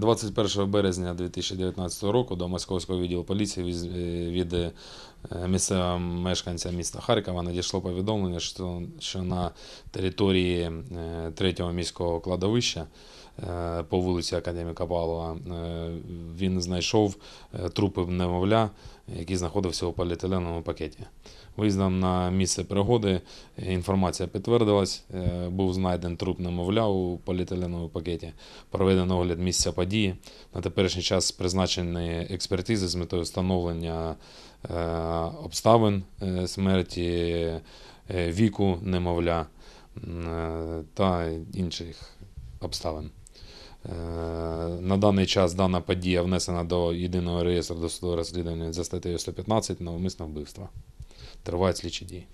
21 березня 2019 року до Московського відділу поліції е, від е, місцевого мешканця міста Харкова надійшло повідомлення, що на території 3-го е, міського кладовища по вулиці Академіка Павлова він знайшов трупи немовля, які знаходився у поліетиленовому пакеті. Виїздом на місце пригоди інформація підтвердилась. Був знайден труп немовля у поліетиленовому пакеті, проведено огляд місця події дії на теперішній час призначені експертизи з метою встановлення е, обставин е, смерті, е, віку, немовля та інших обставин. На даний час дана подія внесена до єдиного реєстру досудового розслідування за статтею 115 навмисне вбивство. Тривають слідчі дії.